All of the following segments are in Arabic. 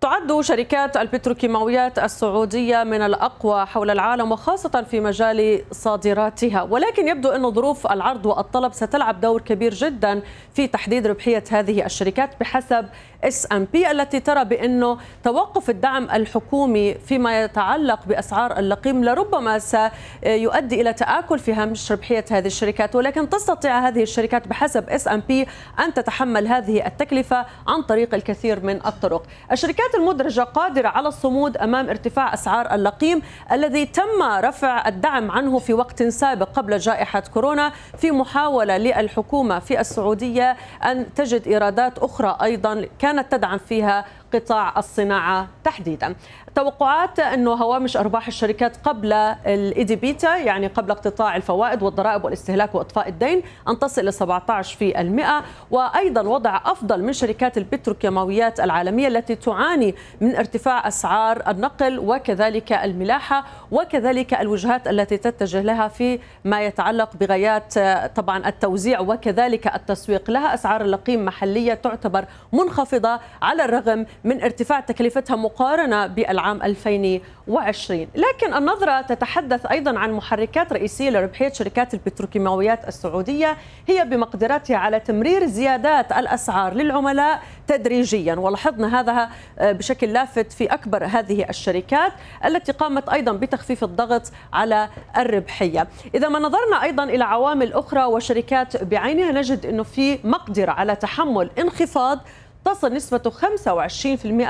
تعد شركات البتروكيماويات السعودية من الأقوى حول العالم وخاصة في مجال صادراتها ولكن يبدو أن ظروف العرض والطلب ستلعب دور كبير جدا في تحديد ربحية هذه الشركات بحسب اس ام بي التي ترى بأنه توقف الدعم الحكومي فيما يتعلق بأسعار اللقيم لربما سيؤدي إلى تآكل في هامش ربحية هذه الشركات ولكن تستطيع هذه الشركات بحسب اس ام بي أن تتحمل هذه التكلفة عن طريق الكثير من الطرق الشركات الشركات المدرجة قادرة على الصمود أمام ارتفاع أسعار اللقيم الذي تم رفع الدعم عنه في وقت سابق قبل جائحة كورونا في محاولة للحكومة في السعودية أن تجد إيرادات أخرى أيضا كانت تدعم فيها قطاع الصناعة تحديدا توقعات أنه هوامش أرباح الشركات قبل الإيديبيتا e يعني قبل اقتطاع الفوائد والضرائب والاستهلاك وإطفاء الدين أن تصل إلى 17% وأيضا وضع أفضل من شركات البتروكيماويات العالمية التي تعاني من ارتفاع أسعار النقل وكذلك الملاحة وكذلك الوجهات التي تتجه لها في ما يتعلق بغايات طبعا التوزيع وكذلك التسويق لها أسعار اللقيم محلية تعتبر منخفضة على الرغم من ارتفاع تكلفتها مقارنة بالعام 2020 لكن النظرة تتحدث أيضا عن محركات رئيسية لربحية شركات البتروكيماويات السعودية هي بمقدرتها على تمرير زيادات الأسعار للعملاء تدريجيا ولاحظنا هذا آه، بشكل لافت في أكبر هذه الشركات التي قامت أيضا بتخفيف الضغط على الربحية إذا ما نظرنا أيضا إلى عوامل أخرى وشركات بعينها نجد أنه في مقدرة على تحمل انخفاض تصل نسبته 25%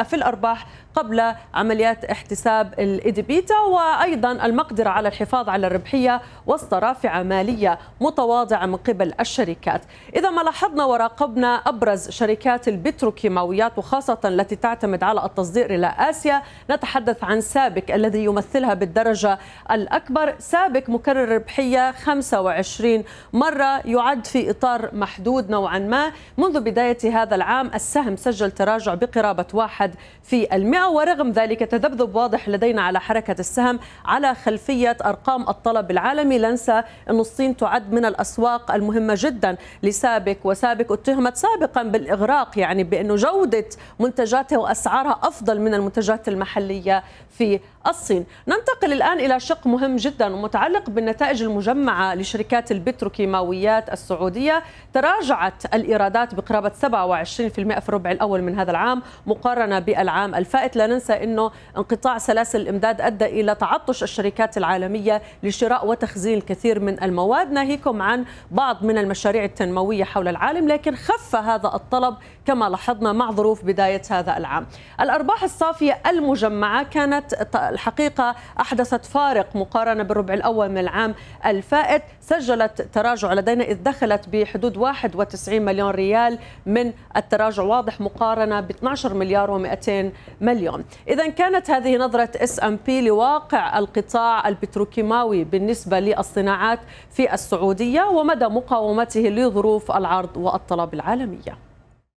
في الأرباح قبل عمليات احتساب الإدبيتا وأيضا المقدرة على الحفاظ على الربحية وسط رافعة مالية متواضعة من قبل الشركات إذا ما لاحظنا وراقبنا أبرز شركات البتروكيماويات وخاصة التي تعتمد على التصدير إلى آسيا نتحدث عن سابك الذي يمثلها بالدرجة الأكبر سابك مكرر ربحية 25 مرة يعد في إطار محدود نوعا ما منذ بداية هذا العام السابق السهم سجل تراجع بقرابة واحد في المئة ورغم ذلك تذبذب واضح لدينا على حركة السهم على خلفية أرقام الطلب العالمي لنسى أن الصين تعد من الأسواق المهمة جدا لسابق وسابق اتهمت سابقا بالإغراق يعني بأنه جودة منتجاتها وأسعارها أفضل من المنتجات المحلية في الصين ننتقل الآن إلى شق مهم جدا ومتعلق بالنتائج المجمعة لشركات البتروكيماويات السعودية تراجعت الإيرادات بقرابة 27% في الربع الأول من هذا العام مقارنة بالعام الفائت لا ننسى أنه انقطاع سلاسل الإمداد أدى إلى تعطش الشركات العالمية لشراء وتخزين الكثير من المواد ناهيكم عن بعض من المشاريع التنموية حول العالم لكن خف هذا الطلب كما لاحظنا مع ظروف بداية هذا العام الأرباح الصافية المجمعة كانت الحقيقة أحدثت فارق مقارنة بالربع الأول من العام الفائت سجلت تراجع لدينا إذ دخلت بحدود 91 مليون ريال من التراجع واضح مقارنة ب 12 مليار و200 مليون إذا كانت هذه نظرة اس ام بي لواقع القطاع البتروكيماوي بالنسبة للصناعات في السعودية ومدى مقاومته لظروف العرض والطلب العالمية